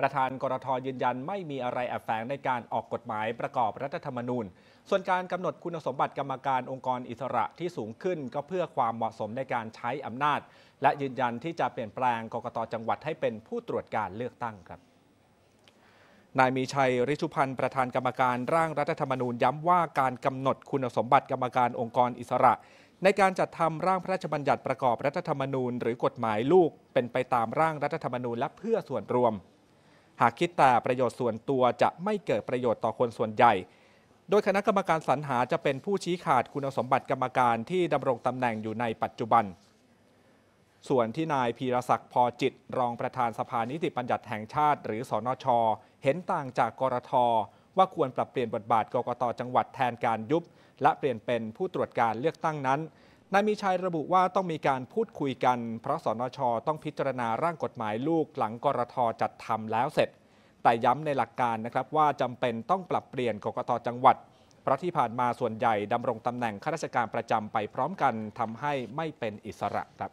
ประธานกรทยืนยันไม่มีอะไรแอบแฝงในการออกกฎหมายประกอบรัฐธรรมนูญ ส่วนการกำหนดคุณสมบัติกรรมการองค์กรอิสระที่สูงขึ้นก็เพื่อความเหมาะสมในการใช้อำนาจ และยืนยันที่จะเปลี่ยนแปลงกกตจังหวัดให้เป็นผู้ตรวจการเลือกตั้งครับ นายมีชัยริชุพันธ์ประธานกรรมการร่างรัฐธรรมนูญย้ำว่าการกำหนดคุณสมบัติกรรมการองค์กรอิสระ ในการจัดทำร่างพระราชบัญญัติประกอบรัฐธรรมนูญ หรือกฎหมายลูก เป็นไปตามร่างรัฐธรรมนูญและเพื่อส่วนรวมหากคิดแต่ประโยชน์ส่วนตัวจะไม่เกิดประโยชน์ต่อคนส่วนใหญ่ โดยคณะกรรมการสรรหาจะเป็นผู้ชี้ขาดคุณสมบัติกรรมการที่ดำรงตำแหน่งอยู่ในปัจจุบัน ส่วนที่นายพีรศักดิ์พอจิต รองประธานสภานิติบัญญัติแห่งชาติหรือสอนช เห็นต่างจากกรท ว่าควรปรับเปลี่ยนบทบาทกกตจังหวัดแทนการยุบ และเปลี่ยนเป็นผู้ตรวจการเลือกตั้งนั้นนายมีชัยระบุว่าต้องมีการพูดคุยกันเพราะสนช ต้องพิจารณาร่างกฎหมายลูกหลังกรทจัดทำแล้วเสร็จ แต่ย้ำในหลักการนะครับ ว่าจำเป็นต้องปรับเปลี่ยนกกตจังหวัดเพราะที่ผ่านมาส่วนใหญ่ดำรงตำแหน่งข้าราชการประจำไปพร้อมกันทำให้ไม่เป็นอิสระครับ